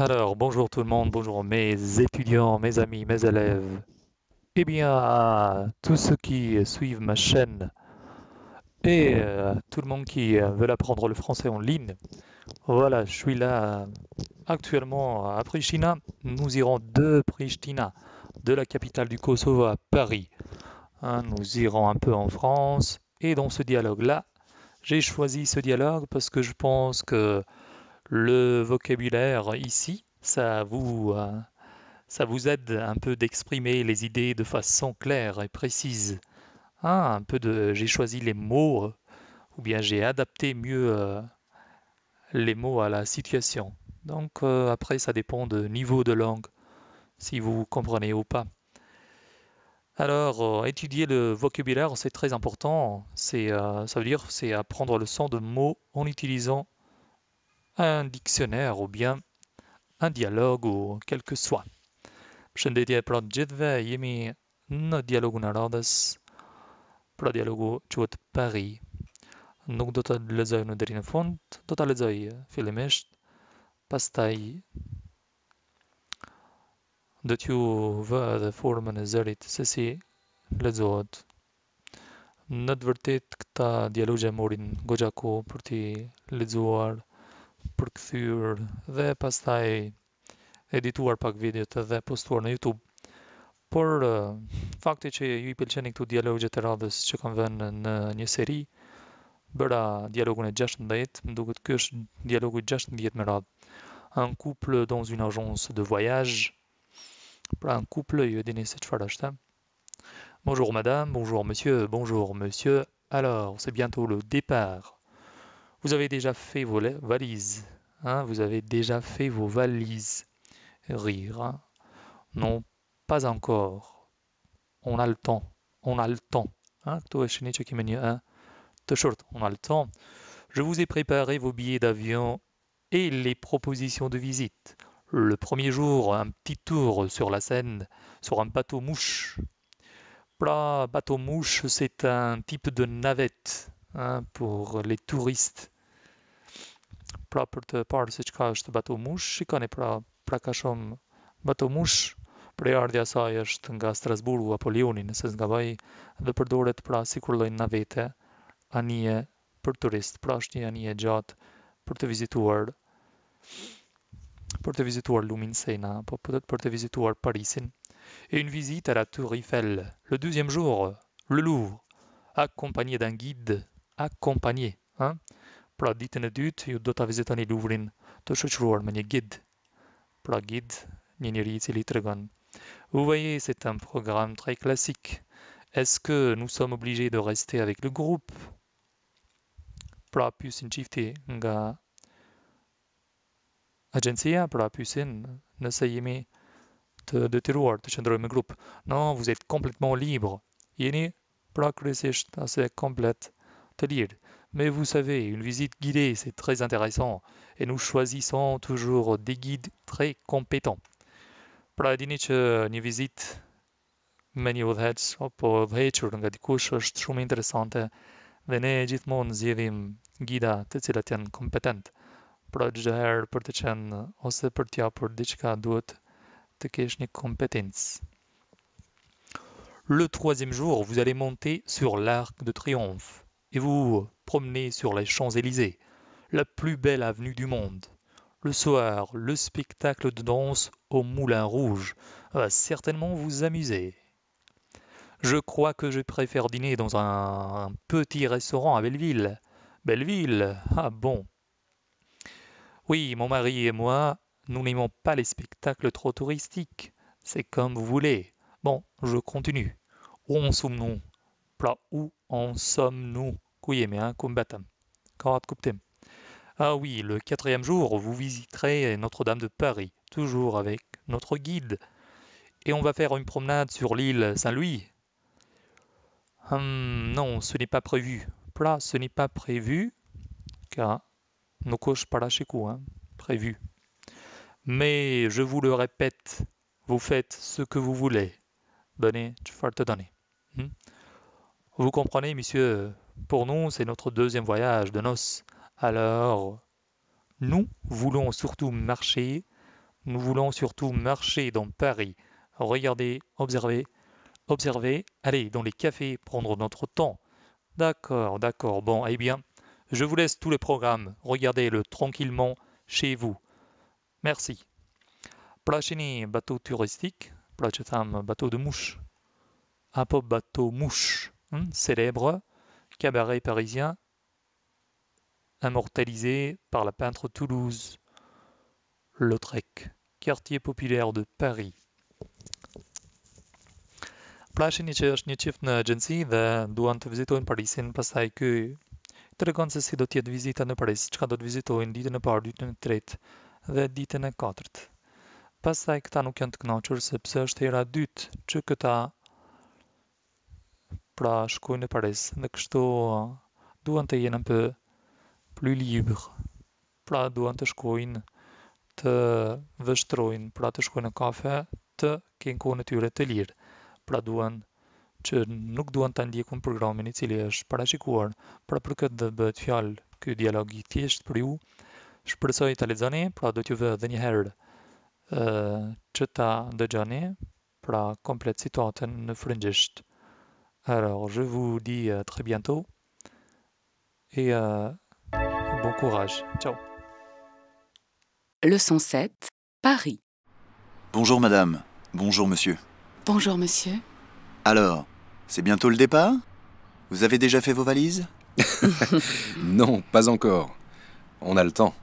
Alors, bonjour tout le monde, bonjour mes étudiants, mes amis, mes élèves. et eh bien, tous ceux qui suivent ma chaîne et euh, tout le monde qui euh, veut apprendre le français en ligne, voilà, je suis là actuellement à Pristina. Nous irons de Pristina, de la capitale du Kosovo à Paris. Hein, nous irons un peu en France. Et dans ce dialogue-là, j'ai choisi ce dialogue parce que je pense que le vocabulaire ici, ça vous, euh, ça vous aide un peu d'exprimer les idées de façon claire et précise. Ah, un peu de j'ai choisi les mots ou bien j'ai adapté mieux euh, les mots à la situation. Donc euh, après, ça dépend de niveau de langue, si vous comprenez ou pas. Alors, étudier le vocabulaire, c'est très important. C'est, ça veut dire c'est apprendre le sens de mots en utilisant un dictionnaire ou bien un dialogue ou quel que soit. Përshëndetje për të gjithëve, jemi në dialogun e radhës për dialogu të Paris. Nuk do ta lexoj në deri në fund, do ta lexoj fillimisht, pastaj do t'ju vë edhe formën e zërit se si lexohet. Në të vërtetë këta dialogje morin goxhaku për ti lexuar përkthyer dhe pastaj edituar pak videot dhe postuar në YouTube. Por fakti që ju i pëlqeni këtu dialogjet e radhës që kanë vënë në një seri bëra dialogun e 16, më duket ky është dialogu 16 me radhë. Un couple dans une agence de voyage. Pra un couple, ju e dini se çfarë është. Bonjour madame, bonjour monsieur, bonjour monsieur. Alors, c'est bientôt le départ. Vous avez déjà fait vos valises. Hein, vous avez déjà fait vos valises. Rire. Hein. Non, pas encore. On a le temps. On a le temps. Hein, hein. on a le temps. Je vous ai préparé vos billets d'avion et les propositions de visite. Le premier jour, un petit tour sur la Seine, sur un bateau mouche. Pla, bateau mouche, c'est un type de navette. për le turist. Pra për të parë se qka është batu mush, shikoni pra, pra ka shumë batu mush, prej ardhja saj është nga Strasburgu apo Lioni, nëse nga baj dhe përdoret pra si kur lojnë navete, anije për turist, pra është një anije gjatë për të vizituar për të vizituar Lumin Sena, apo për po të, për të vizituar Parisin. E une visite à la Tour Eiffel, le deuxième jour, le Louvre, accompagné d'un guide accompagner. Hein? Pra ditën e dytë ju do ta vizitoni Luvrin të shoqëruar me një gid. Pra gid, një njeri i cili tregon. Vous voyez, c'est un programme très classique. Est-ce que nous sommes obligés de rester avec le groupe Pra pysin çifti nga agjencia, pra pysin nëse jemi të detyruar të qëndrojmë me grup. Non, vous êtes complètement libre. Jeni pra kryesisht assez komplet hôteliers. Mais vous savez, une visite guidée, c'est très intéressant et nous choisissons toujours des guides très compétents. Pradinica një vizitë me një udhëheq apo très nga dikush është shumë interesante dhe ne gjithmonë zgjedhim gida të cilat janë kompetent. Pra çdo herë për të qenë ose për të japur diçka duhet të kesh një kompetencë. Le troisième jour, vous allez monter sur l'arc de triomphe et vous promenez sur les Champs-Élysées, la plus belle avenue du monde. Le soir, le spectacle de danse au Moulin Rouge va certainement vous amuser. Je crois que je préfère dîner dans un petit restaurant à Belleville. Belleville Ah bon Oui, mon mari et moi, nous n'aimons pas les spectacles trop touristiques. C'est comme vous voulez. Bon, je continue. Où en sommes-nous où en sommes-nous hein, Ah oui, le quatrième jour, vous visiterez Notre-Dame de Paris, toujours avec notre guide. Et on va faire une promenade sur l'île Saint-Louis. Hum, non, ce n'est pas prévu. Pla, ce n'est pas prévu. Car nos chez hein, prévu. Mais je vous le répète, vous faites ce que vous voulez. Bonne tu te donner. Hum. Vous comprenez, monsieur, pour nous, c'est notre deuxième voyage de noces. Alors, nous voulons surtout marcher. Nous voulons surtout marcher dans Paris. Regardez, observez, observez. Allez, dans les cafés, prendre notre temps. D'accord, d'accord. Bon, eh bien, je vous laisse tous les programmes. Regardez-le tranquillement chez vous. Merci. Plachini, bateau touristique. Plachetam, bateau de mouche. Apop, bateau mouche hein, célèbre, cabaret parisien, immortalisé par la peintre Toulouse, Lautrec, quartier populaire de Paris. Plaši ni qift na agjenci dhe duan të vizitojnë Parisin, pastaj ky të se si do tjetë vizita në Paris, qka do të vizitojnë ditën e parë, ditën e tretë dhe ditën e katërt. Pastaj këta nuk janë të kënaqur sepse është era dytë që këta pra shkojnë në Paris, dhe kështu uh, duan të jenë për plus libre, pra duan të shkojnë të vështrojnë, pra të shkojnë në kafe, të kënë kone tyre të lirë, pra duan që nuk duan të ndjekun programin i cili është parashikuar, pra për këtë dhe bët fjalë këj dialog i tjeshtë për ju, shpresoj të lezani, pra do t'ju vë dhe një herë uh, që ta dëgjani, pra komplet citatën në frëngjisht. Alors, je vous dis à euh, très bientôt et euh, bon courage. Ciao. Leçon 7, Paris. Bonjour madame, bonjour monsieur. Bonjour monsieur. Alors, c'est bientôt le départ Vous avez déjà fait vos valises Non, pas encore. On a le temps.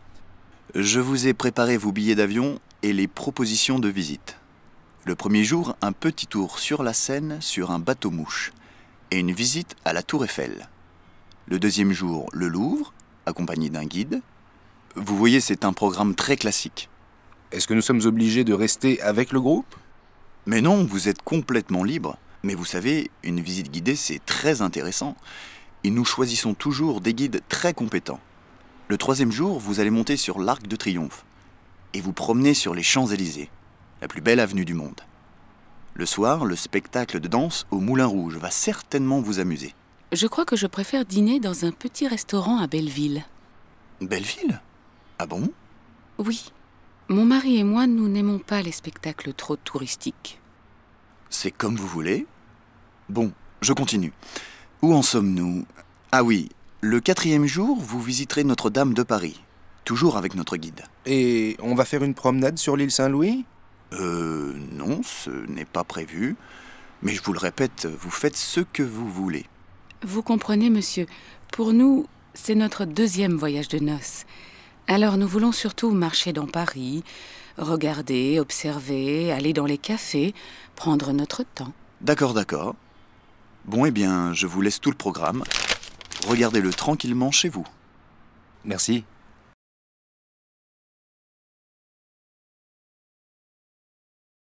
Je vous ai préparé vos billets d'avion et les propositions de visite. Le premier jour, un petit tour sur la Seine sur un bateau mouche et une visite à la Tour Eiffel. Le deuxième jour, le Louvre, accompagné d'un guide. Vous voyez, c'est un programme très classique. Est-ce que nous sommes obligés de rester avec le groupe Mais non, vous êtes complètement libre. Mais vous savez, une visite guidée, c'est très intéressant. Et nous choisissons toujours des guides très compétents. Le troisième jour, vous allez monter sur l'Arc de Triomphe et vous promenez sur les Champs-Élysées, la plus belle avenue du monde. Le soir, le spectacle de danse au Moulin Rouge va certainement vous amuser. Je crois que je préfère dîner dans un petit restaurant à Belleville. Belleville Ah bon Oui. Mon mari et moi, nous n'aimons pas les spectacles trop touristiques. C'est comme vous voulez. Bon, je continue. Où en sommes-nous Ah oui, le quatrième jour, vous visiterez Notre-Dame de Paris, toujours avec notre guide. Et on va faire une promenade sur l'île Saint-Louis euh, non, ce n'est pas prévu. Mais je vous le répète, vous faites ce que vous voulez. Vous comprenez, monsieur, pour nous, c'est notre deuxième voyage de noces. Alors nous voulons surtout marcher dans Paris, regarder, observer, aller dans les cafés, prendre notre temps. D'accord, d'accord. Bon, eh bien, je vous laisse tout le programme. Regardez-le tranquillement chez vous. Merci.